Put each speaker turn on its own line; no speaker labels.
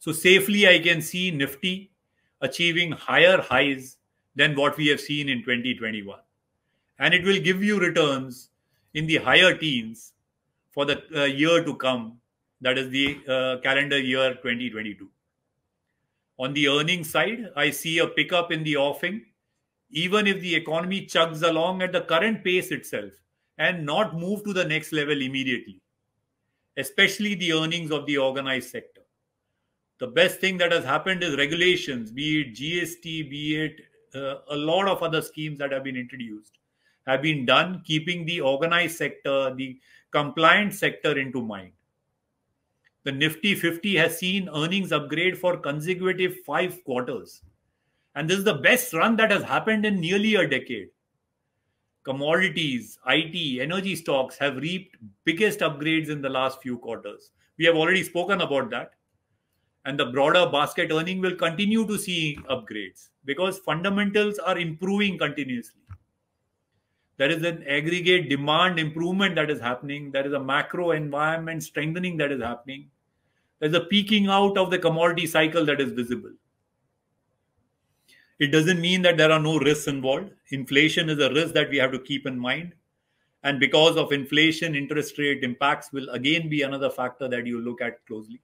So safely, I can see Nifty achieving higher highs than what we have seen in 2021. And it will give you returns in the higher teens for the uh, year to come, that is the uh, calendar year 2022. On the earnings side, I see a pickup in the offing, even if the economy chugs along at the current pace itself and not move to the next level immediately, especially the earnings of the organized sector the best thing that has happened is regulations, be it GST, be it uh, a lot of other schemes that have been introduced, have been done, keeping the organized sector, the compliant sector into mind. The Nifty 50 has seen earnings upgrade for consecutive five quarters. And this is the best run that has happened in nearly a decade. Commodities, IT, energy stocks have reaped biggest upgrades in the last few quarters. We have already spoken about that and the broader basket earning will continue to see upgrades because fundamentals are improving continuously. There is an aggregate demand improvement that is happening. There is a macro environment strengthening that is happening. There's a peaking out of the commodity cycle that is visible. It doesn't mean that there are no risks involved. Inflation is a risk that we have to keep in mind. And because of inflation, interest rate impacts will again be another factor that you look at closely